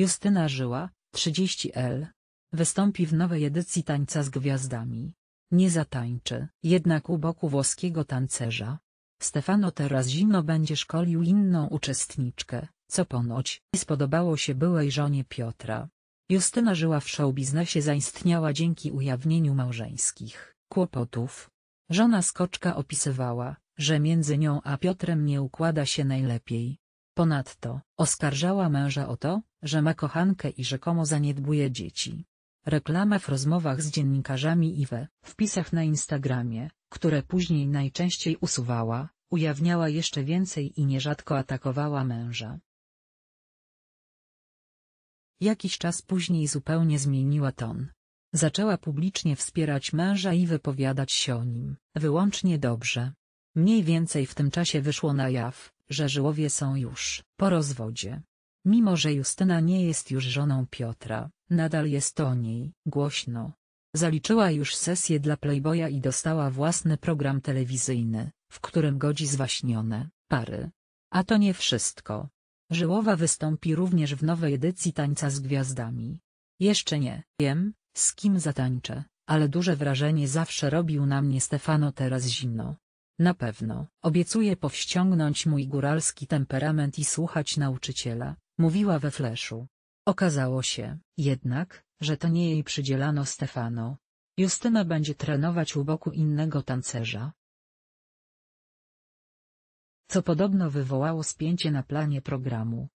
Justyna Żyła, 30L. Wystąpi w nowej edycji Tańca z Gwiazdami. Nie zatańczy, jednak u boku włoskiego tancerza. Stefano teraz zimno będzie szkolił inną uczestniczkę, co ponoć spodobało się byłej żonie Piotra. Justyna Żyła w showbiznesie zaistniała dzięki ujawnieniu małżeńskich kłopotów. Żona Skoczka opisywała, że między nią a Piotrem nie układa się najlepiej. Ponadto, oskarżała męża o to, że ma kochankę i rzekomo zaniedbuje dzieci. Reklama w rozmowach z dziennikarzami i we wpisach na Instagramie, które później najczęściej usuwała, ujawniała jeszcze więcej i nierzadko atakowała męża. Jakiś czas później zupełnie zmieniła ton. Zaczęła publicznie wspierać męża i wypowiadać się o nim, wyłącznie dobrze. Mniej więcej w tym czasie wyszło na jaw, że Żyłowie są już po rozwodzie. Mimo że Justyna nie jest już żoną Piotra, nadal jest o niej głośno. Zaliczyła już sesję dla Playboya i dostała własny program telewizyjny, w którym godzi zwaśnione pary. A to nie wszystko. Żyłowa wystąpi również w nowej edycji Tańca z Gwiazdami. Jeszcze nie wiem, z kim zatańczę, ale duże wrażenie zawsze robił na mnie Stefano teraz zimno. Na pewno, obiecuję powściągnąć mój góralski temperament i słuchać nauczyciela, mówiła we fleszu. Okazało się, jednak, że to nie jej przydzielano Stefano. Justyna będzie trenować u boku innego tancerza. Co podobno wywołało spięcie na planie programu.